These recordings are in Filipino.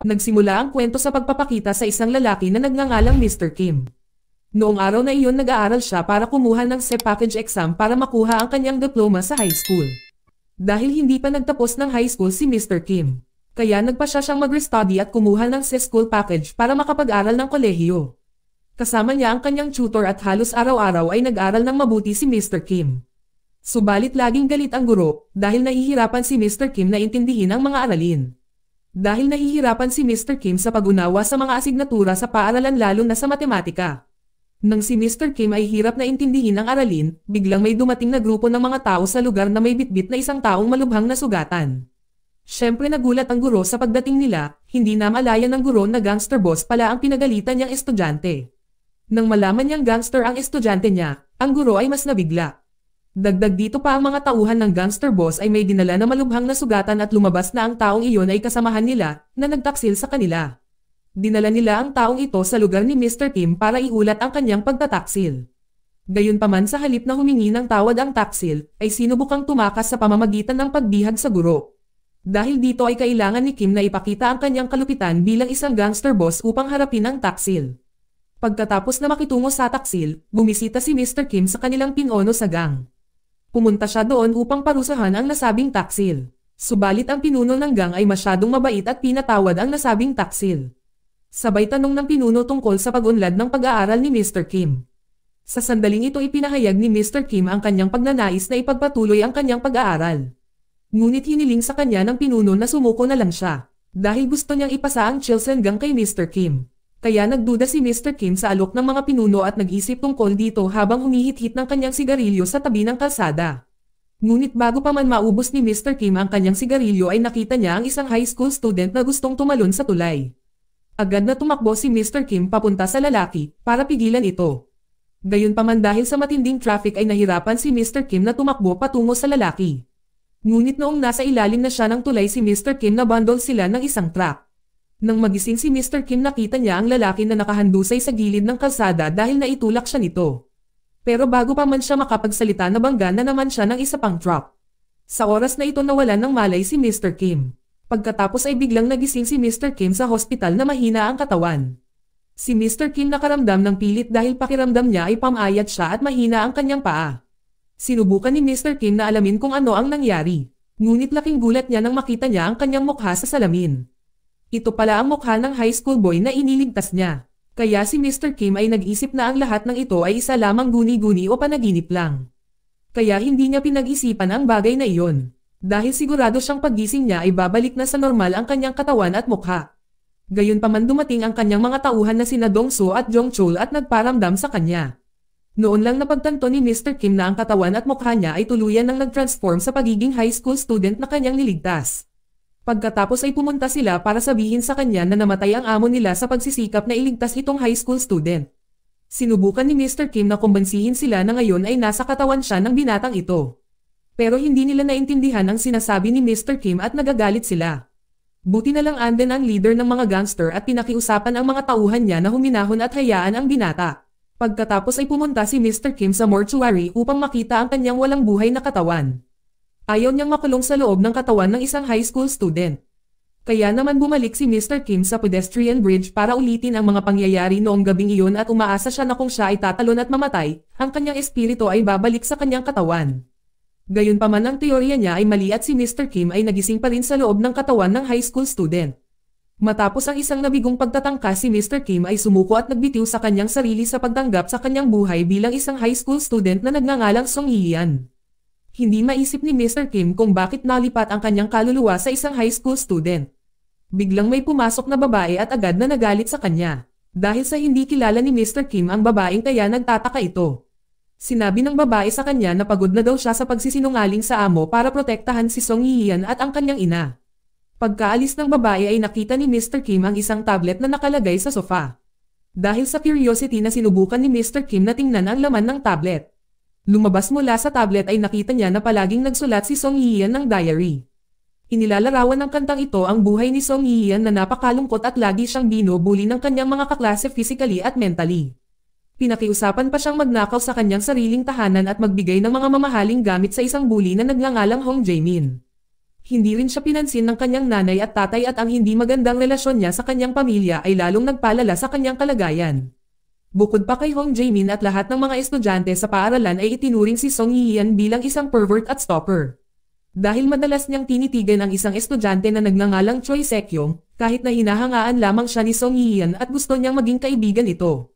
Nagsimula ang kwento sa pagpapakita sa isang lalaki na nagngangalang Mr. Kim. Noong araw na iyon nag-aaral siya para kumuha ng SE package exam para makuha ang kanyang diploma sa high school. Dahil hindi pa nagtapos ng high school si Mr. Kim. Kaya nagpa siya siyang mag restudy at kumuha ng SE school package para makapag-aral ng kolehiyo. Kasama niya ang kanyang tutor at halos araw-araw ay nag-aral ng mabuti si Mr. Kim. Subalit laging galit ang guro dahil nahihirapan si Mr. Kim na intindihin ang mga aralin. Dahil nahihirapan si Mr. Kim sa pag-unawa sa mga asignatura sa paaralan lalo na sa matematika. Nang si Mr. Kim ay hirap na intindihin ang aralin, biglang may dumating na grupo ng mga tao sa lugar na may bitbit na isang taong malubhang na sugatan. Siyempre nagulat ang guro sa pagdating nila, hindi na malaya ng guro na gangster boss pala ang pinagalitan niyang estudyante. Nang malaman niyang gangster ang estudyante niya, ang guro ay mas nabigla. Dagdag dito pa ang mga tauhan ng gangster boss ay may dinala na malubhang na sugatan at lumabas na ang taong iyon ay kasamahan nila na nagtaksil sa kanila. Dinala nila ang taong ito sa lugar ni Mr. Kim para iulat ang kanyang pagtataksil. Gayunpaman sa halip na humingi ng tawad ang taksil, ay sinubukang tumakas sa pamamagitan ng pagbihag sa guro. Dahil dito ay kailangan ni Kim na ipakita ang kanyang kalupitan bilang isang gangster boss upang harapin ang taksil. Pagkatapos na makitungo sa taksil, bumisita si Mr. Kim sa kanilang pinono sa gang. Pumunta siya doon upang parusahan ang nasabing taksil. Subalit ang pinuno ng gang ay masyadong mabait at pinatawad ang nasabing taksil. Sabay tanong ng pinuno tungkol sa pagunlad ng pag-aaral ni Mr. Kim. Sa sandaling ito ipinahayag ni Mr. Kim ang kanyang pagnanais na ipagpatuloy ang kanyang pag-aaral. Ngunit hiniling sa kanya ng pinuno na sumuko na lang siya, dahil gusto niyang ipasa ang Chilsen Gang kay Mr. Kim. Kaya nagduda si Mr. Kim sa alok ng mga pinuno at nag-isip tungkol dito habang humihit-hit ng kanyang sigarilyo sa tabi ng kalsada. Ngunit bago pa man maubos ni Mr. Kim ang kanyang sigarilyo ay nakita niya ang isang high school student na gustong tumalon sa tulay. Agad na tumakbo si Mr. Kim papunta sa lalaki para pigilan ito. Gayunpaman dahil sa matinding traffic ay nahirapan si Mr. Kim na tumakbo patungo sa lalaki. Ngunit noong nasa ilalim na siya ng tulay si Mr. Kim na bundle sila ng isang truck. Nang magising si Mr. Kim nakita niya ang lalaki na nakahandusay sa gilid ng kalsada dahil naitulak siya nito. Pero bago pa man siya makapagsalita nabangga na naman siya ng isa pang truck. Sa oras na ito nawalan ng malay si Mr. Kim. Pagkatapos ay biglang nagising si Mr. Kim sa hospital na mahina ang katawan. Si Mr. Kim nakaramdam ng pilit dahil pakiramdam niya ay pamayat siya at mahina ang kanyang paa. Sinubukan ni Mr. Kim na alamin kung ano ang nangyari. Ngunit laking gulat niya nang makita niya ang kanyang mukha sa salamin. Ito pala ang mukha ng high school boy na iniligtas niya. Kaya si Mr. Kim ay nag-isip na ang lahat ng ito ay isa lamang guni-guni o panaginip lang. Kaya hindi niya pinag-isipan ang bagay na iyon. Dahil sigurado siyang pagising niya ay babalik na sa normal ang kanyang katawan at mukha. Gayunpaman dumating ang kanyang mga tauhan na sina Soo at Chul at nagparamdam sa kanya. Noon lang napagtanto ni Mr. Kim na ang katawan at mukha niya ay tuluyan ng nag-transform sa pagiging high school student na kanyang niligtas. Pagkatapos ay pumunta sila para sabihin sa kanya na namatay ang amo nila sa pagsisikap na iligtas itong high school student. Sinubukan ni Mr. Kim na kumbansihin sila na ngayon ay nasa katawan siya ng binatang ito. Pero hindi nila naintindihan ang sinasabi ni Mr. Kim at nagagalit sila. Buti na lang anden ang leader ng mga gangster at pinakiusapan ang mga tauhan niya na huminahon at hayaan ang binata. Pagkatapos ay pumunta si Mr. Kim sa mortuary upang makita ang kanyang walang buhay na katawan. Ayaw niyang makulong sa loob ng katawan ng isang high school student. Kaya naman bumalik si Mr. Kim sa pedestrian bridge para ulitin ang mga pangyayari noong gabing iyon at umaasa siya na kung siya ay tatalon at mamatay, ang kanyang espiritu ay babalik sa kanyang katawan. Gayunpaman ang teorya niya ay mali at si Mr. Kim ay nagising pa rin sa loob ng katawan ng high school student. Matapos ang isang nabigong pagtatangka si Mr. Kim ay sumuko at nagbitiw sa kanyang sarili sa pagtanggap sa kanyang buhay bilang isang high school student na nagngangalang Song Yian. Hindi maisip ni Mr. Kim kung bakit nalipat ang kanyang kaluluwa sa isang high school student. Biglang may pumasok na babae at agad na nagalit sa kanya. Dahil sa hindi kilala ni Mr. Kim ang babaeng kaya nagtataka ito. Sinabi ng babae sa kanya na pagod na daw siya sa pagsisinungaling sa amo para protektahan si Song Yian at ang kanyang ina. Pagkaalis ng babae ay nakita ni Mr. Kim ang isang tablet na nakalagay sa sofa. Dahil sa curiosity na sinubukan ni Mr. Kim na tingnan ang laman ng tablet, Lumabas mula sa tablet ay nakita niya na palaging nagsulat si Song Yian ng diary. Inilalarawan ng kantang ito ang buhay ni Song Yian na napakalungkot at lagi siyang binubuli ng kanyang mga kaklase physically at mentally. Pinakiusapan pa siyang magnakaw sa kanyang sariling tahanan at magbigay ng mga mamahaling gamit sa isang bully na nagngangalang Hong Jaemin. Hindi rin siya pinansin ng kanyang nanay at tatay at ang hindi magandang relasyon niya sa kanyang pamilya ay lalong nagpalala sa kanyang kalagayan. Bukod pa kay Hong Jaemin at lahat ng mga estudyante sa paaralan ay itinuring si Song Yian bilang isang pervert at stalker. Dahil madalas niyang tinitigan ang isang estudyante na nagngangalang Choi Sekyong, kahit na hinahangaan lamang siya ni Song Yian at gusto niyang maging kaibigan ito.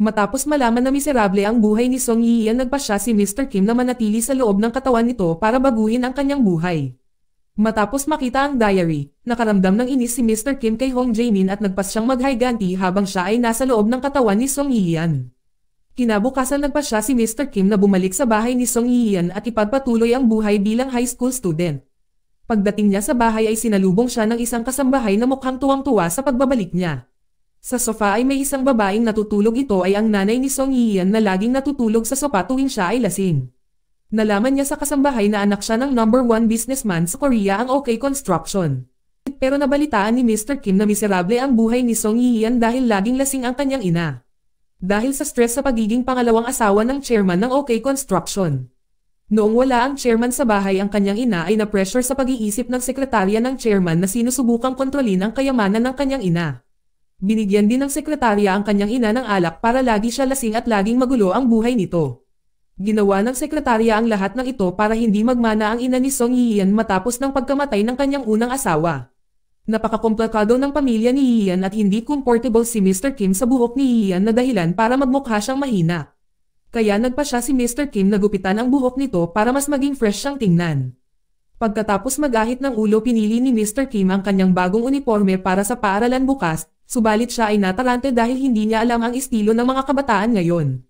Matapos malaman na miserable ang buhay ni Song Yian nagpa siya si Mr. Kim na manatili sa loob ng katawan nito para baguhin ang kanyang buhay. Matapos makita ang diary, nakaramdam ng inis si Mr. Kim kay Hong Jaemin at nagpas siyang maghayganti habang siya ay nasa loob ng katawan ni Song Yian. Kinabukasan nagpa siya si Mr. Kim na bumalik sa bahay ni Song Yian at ipagpatuloy ang buhay bilang high school student. Pagdating niya sa bahay ay sinalubong siya ng isang kasambahay na mukhang tuwang-tuwa sa pagbabalik niya. Sa sofa ay may isang babaeng natutulog ito ay ang nanay ni Song Yian na laging natutulog sa sopa tuwing siya ay lasing. Nalaman niya sa kasambahay na anak siya ng number one businessman sa Korea ang OK Construction. Pero nabalitaan ni Mr. Kim na miserable ang buhay ni Song Yian dahil laging lasing ang kanyang ina. Dahil sa stress sa pagiging pangalawang asawa ng chairman ng OK Construction. Noong wala ang chairman sa bahay ang kanyang ina ay na-pressure sa pag-iisip ng sekretarya ng chairman na sinusubukang kontrolin ang kayamanan ng kanyang ina. Binigyan din ng sekretarya ang kanyang ina ng alak para lagi siya lasing at laging magulo ang buhay nito. Ginawa ng sekretarya ang lahat ng ito para hindi magmana ang ina ni Song Yian matapos ng pagkamatay ng kanyang unang asawa. Napakakomplikado ng pamilya ni Yian at hindi comfortable si Mr. Kim sa buhok ni Yian na dahilan para magmukha siyang mahina. Kaya nagpa siya si Mr. Kim na gupitan ang buhok nito para mas maging fresh siyang tingnan. Pagkatapos magahit ng ulo pinili ni Mr. Kim ang kanyang bagong uniforme para sa paaralan bukas, subalit siya ay natalante dahil hindi niya alam ang estilo ng mga kabataan ngayon.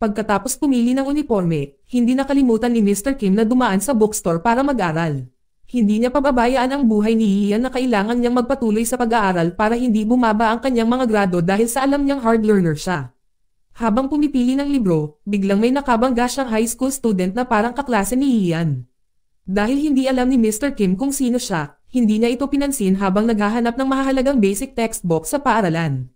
Pagkatapos pumili ng uniforme, hindi nakalimutan ni Mr. Kim na dumaan sa bookstore para mag-aral. Hindi niya pababayaan ang buhay ni Ian na kailangan niyang magpatuloy sa pag-aaral para hindi bumaba ang kanyang mga grado dahil sa alam niyang hard learner siya. Habang pumipili ng libro, biglang may nakabangga siyang high school student na parang kaklase ni Ian. Dahil hindi alam ni Mr. Kim kung sino siya, hindi niya ito pinansin habang naghahanap ng mahalagang basic textbook sa paaralan.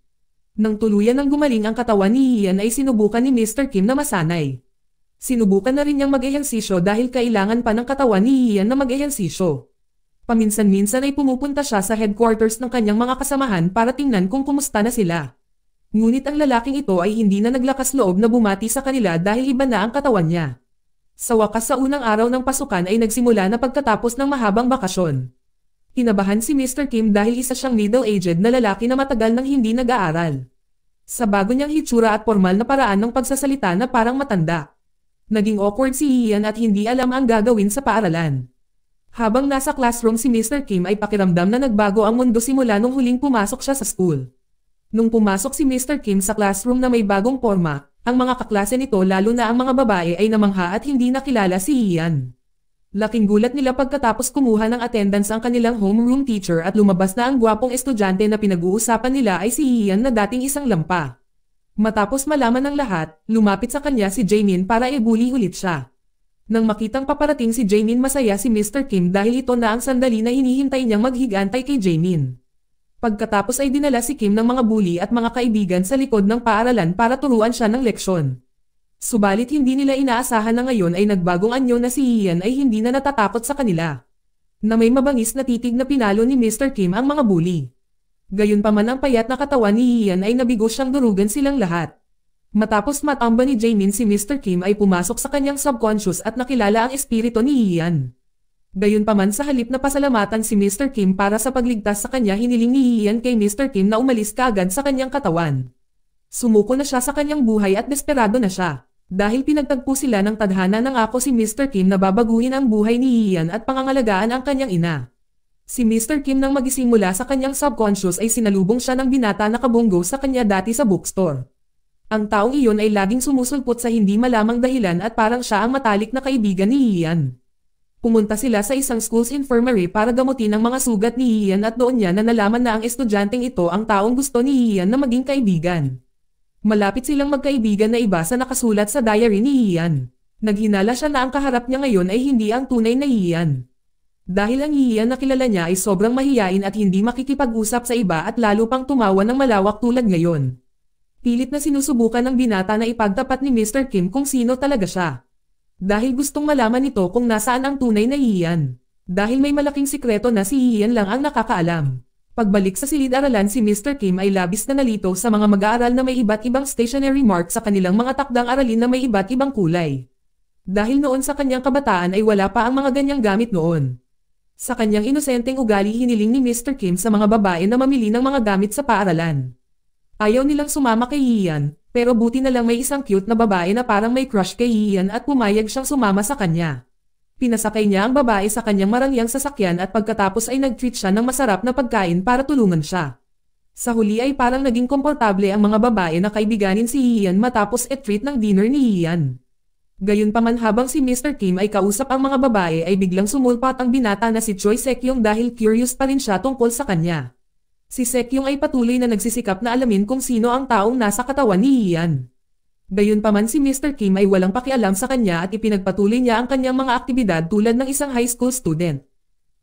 Nang tuluyan ng gumaling ang katawan ni Hian ay sinubukan ni Mr. Kim na masanay. Sinubukan na rin niyang mag-ehersisyo dahil kailangan pa ng katawan ni Hian na mag-ehersisyo. Paminsan-minsan ay pumupunta siya sa headquarters ng kanyang mga kasamahan para tingnan kung kumusta na sila. Ngunit ang lalaking ito ay hindi na naglakas loob na bumati sa kanila dahil iba na ang katawan niya. Sa wakas sa unang araw ng pasukan ay nagsimula na pagkatapos ng mahabang bakasyon. Kinabahan si Mr. Kim dahil isa siyang middle-aged na lalaki na matagal nang hindi nag-aaral. Sa bago niyang hitsura at formal na paraan ng pagsasalita na parang matanda. Naging awkward si Ian at hindi alam ang gagawin sa paaralan. Habang nasa classroom si Mr. Kim ay pakiramdam na nagbago ang mundo simula nung huling pumasok siya sa school. Nung pumasok si Mr. Kim sa classroom na may bagong forma, ang mga kaklase nito lalo na ang mga babae ay namangha at hindi nakilala si Ian. Laking gulat nila pagkatapos kumuha ng attendance ang kanilang homeroom teacher at lumabas na ang gwapong estudyante na pinag-uusapan nila ay si Ian na dating isang lampa. Matapos malaman ng lahat, lumapit sa kanya si Jamin para ibuli ulit siya. Nang makitang paparating si Jamin masaya si Mr. Kim dahil ito na ang sandali na hinihintay niyang maghigantay kay Jamin. Pagkatapos ay dinala si Kim ng mga bully at mga kaibigan sa likod ng paaralan para turuan siya ng leksyon. Subalit hindi nila inaasahan na ngayon ay nagbagong anyo na si Ian ay hindi na natatakot sa kanila. Na may mabangis na titig na pinalo ni Mr. Kim ang mga bully. Gayunpaman ang payat na katawan ni Ian ay nabigo siyang durugan silang lahat. Matapos matamba ni Jamin si Mr. Kim ay pumasok sa kanyang subconscious at nakilala ang espiritu ni Ian. Gayunpaman sa halip na pasalamatan si Mr. Kim para sa pagligtas sa kanya hiniling ni Ian kay Mr. Kim na umalis kaagad sa kanyang katawan. Sumuko na siya sa kanyang buhay at desperado na siya. Dahil pinagtagpo sila ng tadhana ng ako si Mr. Kim na babaguhin ang buhay ni Ian at pangangalagaan ang kanyang ina. Si Mr. Kim nang magisimula sa kanyang subconscious ay sinalubong siya ng binata na kabunggo sa kanya dati sa bookstore. Ang taong iyon ay laging sumusulpot sa hindi malamang dahilan at parang siya ang matalik na kaibigan ni Ian. Pumunta sila sa isang school's infirmary para gamutin ang mga sugat ni Ian at doon niya na nalaman na ang estudyanteng ito ang taong gusto ni Ian na maging kaibigan. Malapit silang magkaibigan na iba sa nakasulat sa diary ni Hian. Naghinala siya na ang kaharap niya ngayon ay hindi ang tunay na Hian. Dahil ang Hian na kilala niya ay sobrang mahiyain at hindi makikipag-usap sa iba at lalo pang tumawa ng malawak tulad ngayon. Pilit na sinusubukan ng binata na ipagtapat ni Mr. Kim kung sino talaga siya. Dahil gustong malaman nito kung nasaan ang tunay na Hian. Dahil may malaking sikreto na si Hian lang ang nakakaalam. Pagbalik sa silid-aralan si Mr. Kim ay labis na nalito sa mga mag-aaral na may iba't ibang stationery mark sa kanilang mga takdang aralin na may iba't ibang kulay. Dahil noon sa kanyang kabataan ay wala pa ang mga ganyang gamit noon. Sa kanyang inosenteng ugali hiniling ni Mr. Kim sa mga babae na mamili ng mga gamit sa paaralan. Ayaw nilang sumama kay Ian, pero buti na lang may isang cute na babae na parang may crush kay Ian at pumayag siyang sumama sa kanya. Pinasakay niya ang babae sa kanyang marangyang sasakyan at pagkatapos ay nag-treat siya ng masarap na pagkain para tulungan siya. Sa huli ay parang naging komportable ang mga babae na kaibiganin si Hiyan matapos e-treat ng dinner ni Ian. Gayunpaman habang si Mr. Kim ay kausap ang mga babae ay biglang sumulpat ang binata na si Choi Sekyong dahil curious pa rin siya tungkol sa kanya. Si Sekyong ay patuloy na nagsisikap na alamin kung sino ang taong nasa katawan ni Hiyan. Gayunpaman si Mr. Kim ay walang pakialam sa kanya at ipinagpatuloy niya ang kanyang mga aktibidad tulad ng isang high school student.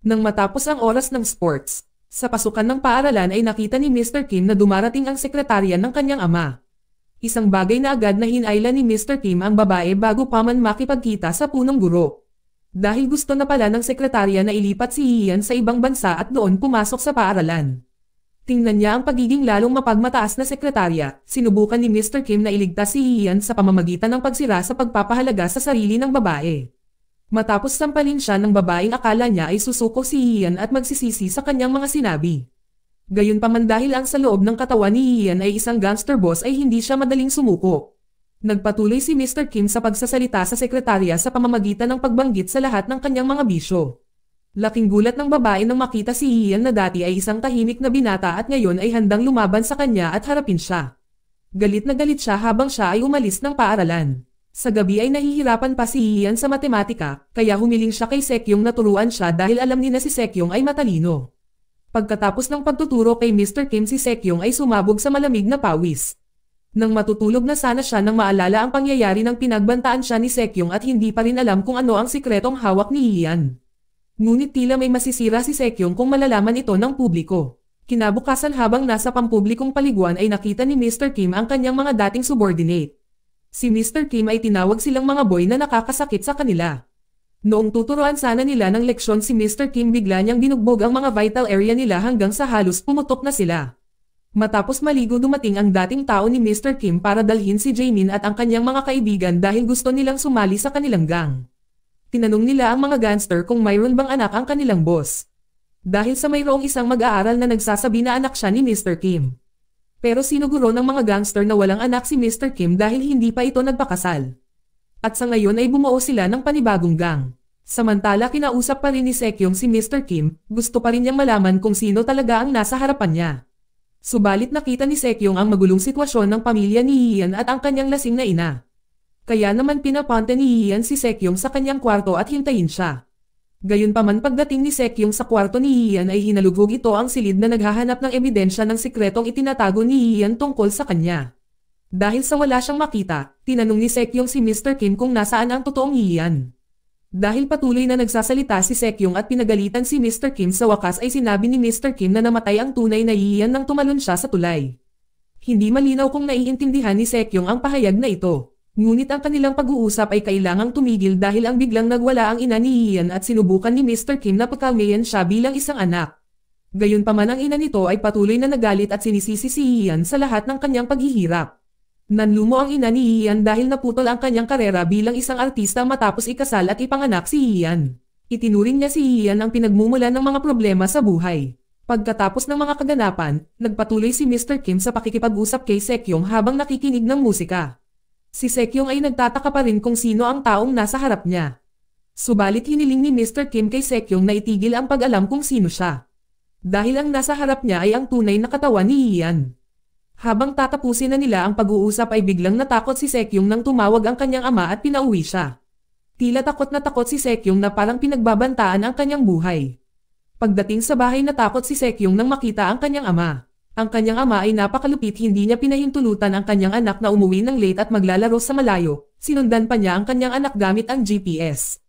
Nang matapos ang oras ng sports, sa pasukan ng paaralan ay nakita ni Mr. Kim na dumarating ang sekretarya ng kanyang ama. Isang bagay na agad na hinayla ni Mr. Kim ang babae bago pa man makipagkita sa punong guro. Dahil gusto na pala ng sekretarya na ilipat si Ian sa ibang bansa at doon pumasok sa paaralan. Tingnan niya ang pagiging lalong mapagmataas na sekretarya, sinubukan ni Mr. Kim na iligtas si Hian sa pamamagitan ng pagsira sa pagpapahalaga sa sarili ng babae. Matapos sampalin siya ng babaeng akala niya ay susuko si Hian at magsisisi sa kanyang mga sinabi. Gayunpaman dahil ang sa loob ng katawan ni Hian ay isang gangster boss ay hindi siya madaling sumuko. Nagpatuloy si Mr. Kim sa pagsasalita sa sekretarya sa pamamagitan ng pagbanggit sa lahat ng kanyang mga bisyo. Laking gulat ng babae nang makita si Hiyan na dati ay isang tahimik na binata at ngayon ay handang lumaban sa kanya at harapin siya. Galit na galit siya habang siya ay umalis ng paaralan. Sa gabi ay nahihirapan pa si Hiyan sa matematika, kaya humiling siya kay Sekyong na turuan siya dahil alam ni na si Sekyong ay matalino. Pagkatapos ng pagtuturo kay Mr. Kim si Sekyong ay sumabog sa malamig na pawis. Nang matutulog na sana siya nang maalala ang pangyayari ng pinagbantaan siya ni Sekyong at hindi pa rin alam kung ano ang sikretong hawak ni Hiyan. Ngunit tila may masisira si Sekyong kung malalaman ito ng publiko. Kinabukasan habang nasa pampublikong paliguan ay nakita ni Mr. Kim ang kanyang mga dating subordinate. Si Mr. Kim ay tinawag silang mga boy na nakakasakit sa kanila. Noong tuturuan sana nila ng leksyon si Mr. Kim bigla niyang binugbog ang mga vital area nila hanggang sa halos pumutok na sila. Matapos maligo dumating ang dating tao ni Mr. Kim para dalhin si Jamin at ang kanyang mga kaibigan dahil gusto nilang sumali sa kanilang gang. Tinanong nila ang mga gangster kung mayroon bang anak ang kanilang boss. Dahil sa mayroong isang mag-aaral na nagsasabi na anak siya ni Mr. Kim. Pero sinuguro ng mga gangster na walang anak si Mr. Kim dahil hindi pa ito nagpakasal. At sa ngayon ay bumuo sila ng panibagong gang. Samantala kinausap pa rin ni Sekyong si Mr. Kim, gusto pa rin niyang malaman kung sino talaga ang nasa harapan niya. Subalit nakita ni Sekyong ang magulong sitwasyon ng pamilya ni Hian at ang kanyang lasing na ina. Kaya naman pinaponte ni Hiyan si Sekyong sa kanyang kwarto at hintayin siya. Gayunpaman pagdating ni Sekyong sa kwarto ni Hiyan ay hinalugog ito ang silid na naghahanap ng ebidensya ng sikretong itinatago ni Hiyan tungkol sa kanya. Dahil sa wala siyang makita, tinanong ni Sekyong si Mr. Kim kung nasaan ang totoong Hiyan. Dahil patuloy na nagsasalita si Sekyong at pinagalitan si Mr. Kim sa wakas ay sinabi ni Mr. Kim na namatay ang tunay na Hiyan nang tumalon siya sa tulay. Hindi malinaw kung naiintindihan ni Sekyong ang pahayag na ito. Ngunit ang kanilang pag-uusap ay kailangang tumigil dahil ang biglang nagwala ang ina ni Ian at sinubukan ni Mr. Kim na pagkamayan siya bilang isang anak. Gayunpaman ang ina nito ay patuloy na nagalit at sinisisi si Ian sa lahat ng kanyang paghihirap. Nanlumo ang ina ni Ian dahil naputol ang kanyang karera bilang isang artista matapos ikasal at ipanganak si Ian. Itinuring niya si Ian ang pinagmumulan ng mga problema sa buhay. Pagkatapos ng mga kaganapan, nagpatuloy si Mr. Kim sa pakikipag-usap kay Sekyong habang nakikinig ng musika. Si Sekyong ay nagtataka pa rin kung sino ang taong nasa harap niya. Subalit hiniling ni Mr. Kim kay Sekyong na itigil ang pag-alam kung sino siya. Dahil ang nasa harap niya ay ang tunay na katawan ni Ian. Habang tatapusin na nila ang pag-uusap ay biglang natakot si Sekyong nang tumawag ang kanyang ama at pinauwi siya. Tila takot na takot si Sekyong na parang pinagbabantaan ang kanyang buhay. Pagdating sa bahay natakot si Sekyong nang makita ang kanyang ama. Ang kanyang ama ay napakalupit hindi niya pinahintulutan ang kanyang anak na umuwi ng late at maglalaro sa malayo, sinundan pa niya ang kanyang anak gamit ang GPS.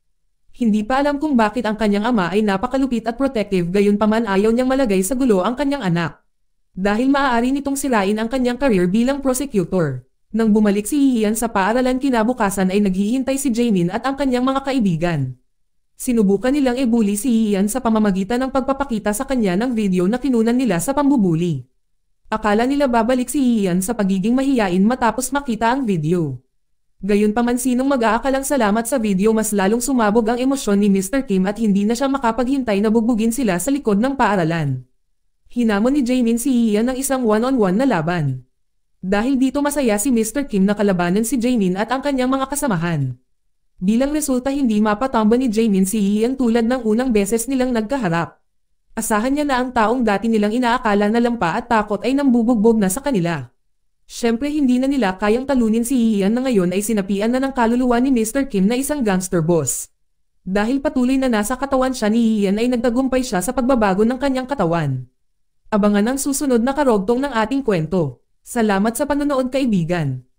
Hindi pa alam kung bakit ang kanyang ama ay napakalupit at protective gayon paman ayaw niyang malagay sa gulo ang kanyang anak. Dahil maaari nitong silain ang kanyang career bilang prosecutor. Nang bumalik si Ian sa paaralan kinabukasan ay naghihintay si Jamin at ang kanyang mga kaibigan. Sinubukan nilang ibuli si Ian sa pamamagitan ng pagpapakita sa kanya ng video na kinunan nila sa pambubuli. Akala nila babalik si Ian sa pagiging mahiyain matapos makita ang video. Gayunpaman sinong mag-aakalang salamat sa video mas lalong sumabog ang emosyon ni Mr. Kim at hindi na siya makapaghintay na bugbugin sila sa likod ng paaralan. Hinamon ni Jamin si Ian ng isang one-on-one -on -one na laban. Dahil dito masaya si Mr. Kim na kalabanan si Jamin at ang kanyang mga kasamahan. Bilang resulta hindi mapatamba ni Jamin si Ian tulad ng unang beses nilang nagkaharap. Asahan niya na ang taong dati nilang inaakala na lampa at takot ay nambubugbog na sa kanila. Siyempre hindi na nila kayang talunin si Hihian na ngayon ay sinapian na ng kaluluwa ni Mr. Kim na isang gangster boss. Dahil patuloy na nasa katawan siya ni Hihian ay nagtagumpay siya sa pagbabago ng kanyang katawan. Abangan ang susunod na karogtong ng ating kwento. Salamat sa panonood kaibigan.